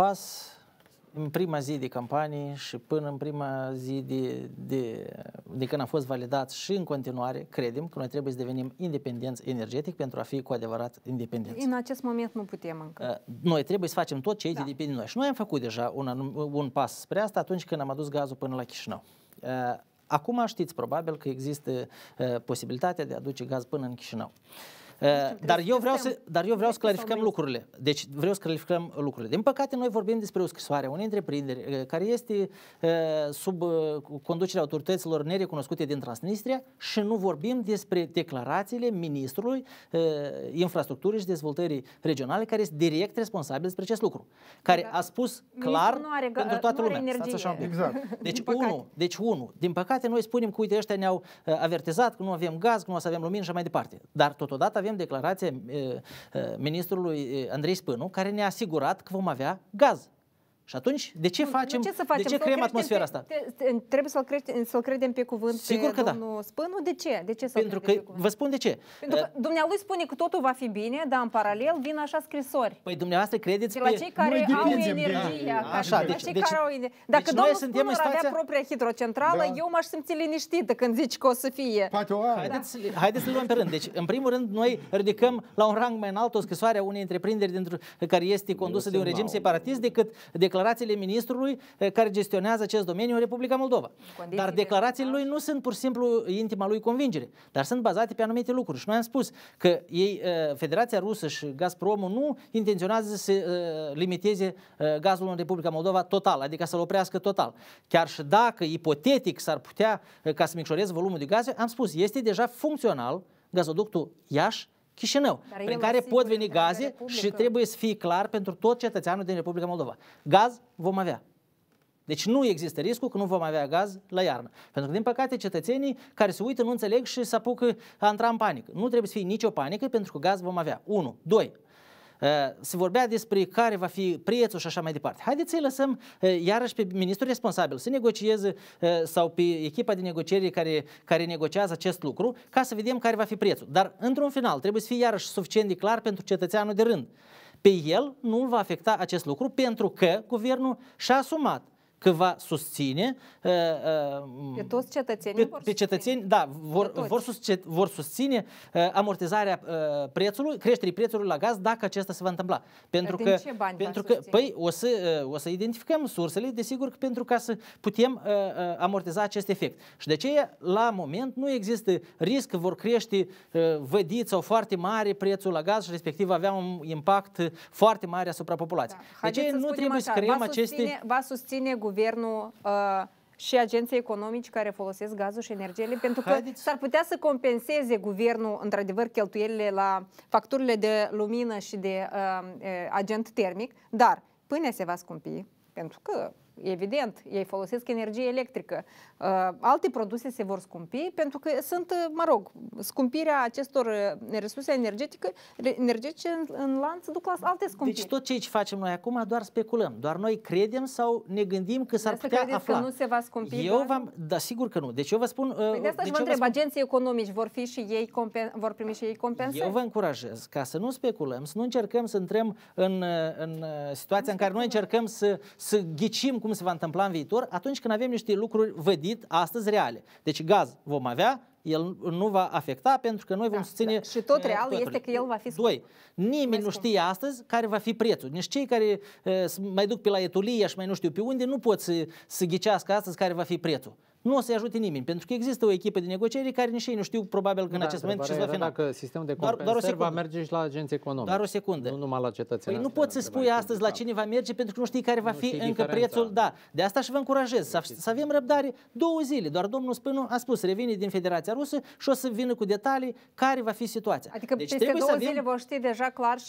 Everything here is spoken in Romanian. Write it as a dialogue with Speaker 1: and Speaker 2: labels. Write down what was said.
Speaker 1: pas în prima zi de campanie și până în prima zi de, de, de când a fost validat și în continuare, credem că noi trebuie să devenim independenți energetic pentru a fi cu adevărat independenți.
Speaker 2: În acest moment nu putem
Speaker 1: încă. Uh, noi trebuie să facem tot ce da. depinde de noi. Și noi am făcut deja un, un pas spre asta atunci când am adus gazul până la Chișinău. Uh, acum știți probabil că există uh, posibilitatea de a aduce gaz până în Chișinău. Eh, dar eu, vreau să, dar eu vreau să clarificăm lucrurile. Deci vreau să clarificăm lucrurile. Din păcate, noi vorbim despre o scrisoare a unei întreprinderi eh, care este eh, sub conducerea autorităților nerecunoscute din Transnistria și nu vorbim despre declarațiile ministrului infrastructurii și dezvoltării regionale care este direct responsabil despre acest lucru. Care da. a spus clar nu are, pentru toată lumea. Energie. Așa exact. Deci, unu, deci unu, din păcate noi spunem că uite ăștia ne-au avertizat că nu avem gaz, că nu o să avem lumină și mai departe. Dar totodată avem avem declarația eh, eh, ministrului eh, Andrei Spânu, care ne-a asigurat că vom avea gaz și atunci, de ce facem, ce să facem? de ce creăm atmosfera asta?
Speaker 2: trebuie să-l credem, să credem pe cuvânt Sigur că da. domnul da. Spânu. De ce? De ce să Pentru că, pe
Speaker 1: cuvânt? vă spun de ce. Pentru că
Speaker 2: uh, dumnealui spune că totul va fi bine, dar în paralel vin așa scrisori.
Speaker 1: Păi dumneavoastră credeți de la cei care au energia. Așa, deci, cei deci, care au energie. Dacă deci domnul suntem Spânu stația... avea
Speaker 2: propria hidrocentrală, da. eu m-aș simți liniștită când zici că o să fie. Poate o Haideți, da. haideți să
Speaker 1: luăm pe rând. Deci, în primul rând, noi ridicăm la un rang mai înalt o scrisoare a unei întreprinderi care este condusă de un regim separatist decât declarația declarațiile ministrului eh, care gestionează acest domeniu în Republica Moldova. Dar declarațiile lui nu sunt pur și simplu intima lui convingere, dar sunt bazate pe anumite lucruri. Și noi am spus că ei, eh, Federația Rusă și Gazprom nu intenționează să eh, limiteze gazul în Republica Moldova total, adică să-l oprească total. Chiar și dacă ipotetic s-ar putea ca să micșoreze volumul de gaze, am spus, este deja funcțional gazoductul Iași Chișinău, Dar prin care pot veni gaze și trebuie să fie clar pentru tot cetățeanul din Republica Moldova. Gaz vom avea. Deci nu există riscul că nu vom avea gaz la iarnă. Pentru că, din păcate, cetățenii care se uită nu înțeleg și se apucă a intra în panică. Nu trebuie să fie nicio panică pentru că gaz vom avea. 1. 2. Eh, se vorbea despre care va fi prețul și așa mai departe. Haideți să-i lăsăm eh, iarăși pe ministrul responsabil să negocieze eh, sau pe echipa de negocieri care, care negociază acest lucru ca să vedem care va fi prețul. Dar, într-un final, trebuie să fie iarăși suficient de clar pentru cetățeanul de rând. Pe el nu îl va afecta acest lucru pentru că guvernul și-a asumat că va susține uh, uh, pe
Speaker 2: toți cetățenii pe, vor pe
Speaker 1: cetățeni, da, vor, vor, susține, vor susține uh, amortizarea uh, prețului, creșterii prețului la gaz dacă acesta se va întâmpla. Pentru că ce bani pentru că păi o să uh, o să identificăm sursele, desigur, pentru ca să putem uh, uh, amortiza acest efect. Și de ce? la moment nu există risc că vor crește uh, vădit sau foarte mare prețul la gaz și respectiv avea un impact foarte mare asupra populației. Da. de ce nu trebuie așa, să creăm aceste va
Speaker 2: susține guvernul uh, și agenții economici care folosesc gazul și energiile, pentru că Haideți. s-ar putea să compenseze guvernul, într-adevăr, cheltuielile la facturile de lumină și de uh, uh agent termic, dar pâinea se va scumpi, pentru că evident, ei folosesc energie electrică. Uh, alte produse se vor scumpi pentru că sunt, uh, mă rog, scumpirea acestor uh, resurse energetice, energetice în, în lanț duc la alte deci scumpiri. Deci
Speaker 1: tot ce facem noi acum doar speculăm, doar noi credem sau ne gândim că s-ar putea afla. că nu se
Speaker 2: va scumpi? Eu
Speaker 1: v-am, da, sigur că nu. Deci eu vă spun... Păi de asta deci vă întreb, vă spun...
Speaker 2: agenții economici vor, fi și ei compen... vor primi și ei compensări? Eu vă
Speaker 1: încurajez ca să nu speculăm, să nu încercăm să intrăm în, în, în situația nu în care noi încercăm să, să ghicim cu cum se va întâmpla în viitor atunci când avem niște lucruri vădit astăzi reale. Deci gaz vom avea, el nu va afecta pentru că noi vom da, susține da. Și tot real totul. este că el va fi scump. Doi, nimeni nu știe astăzi care va fi prețul. Nici cei care uh, mai duc pe la Etulia și mai nu știu pe unde nu pot să, să ghicească astăzi care va fi prețul nu o să-i ajute nimeni, pentru că există o echipă de negociere care nici ei nu știu probabil că în da, acest moment ce va fi. Dacă sistemul de compensări va merge și la agenții economice. Dar o secundă. Nu numai la cetățenii. Păi nu poți să spui astăzi la cine va merge pentru că nu știi care va nu fi încă diferența. prețul. Da, de asta și vă încurajez să, să avem răbdare două zile. Doar domnul Spânu a spus, revine din Federația Rusă și o să vină cu detalii care va fi situația. Adică deci peste două să avem... zile
Speaker 2: vor ști deja clar